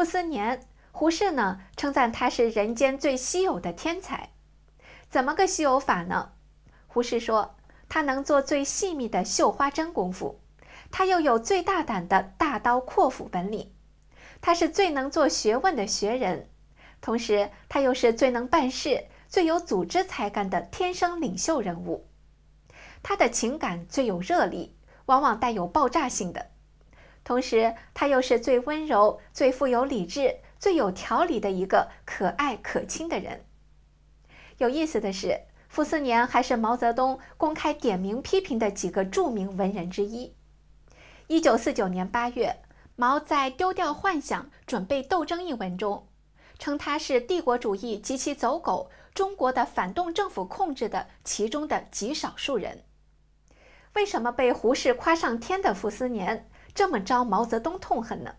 傅斯年，胡适呢称赞他是人间最稀有的天才。怎么个稀有法呢？胡适说，他能做最细密的绣花针功夫，他又有最大胆的大刀阔斧本领。他是最能做学问的学人，同时他又是最能办事、最有组织才干的天生领袖人物。他的情感最有热力，往往带有爆炸性的。同时，他又是最温柔、最富有理智、最有条理的一个可爱可亲的人。有意思的是，傅斯年还是毛泽东公开点名批评的几个著名文人之一。一九四九年八月，毛在《丢掉幻想，准备斗争》一文中，称他是帝国主义及其走狗、中国的反动政府控制的其中的极少数人。为什么被胡适夸上天的傅斯年？这么招毛泽东痛恨呢？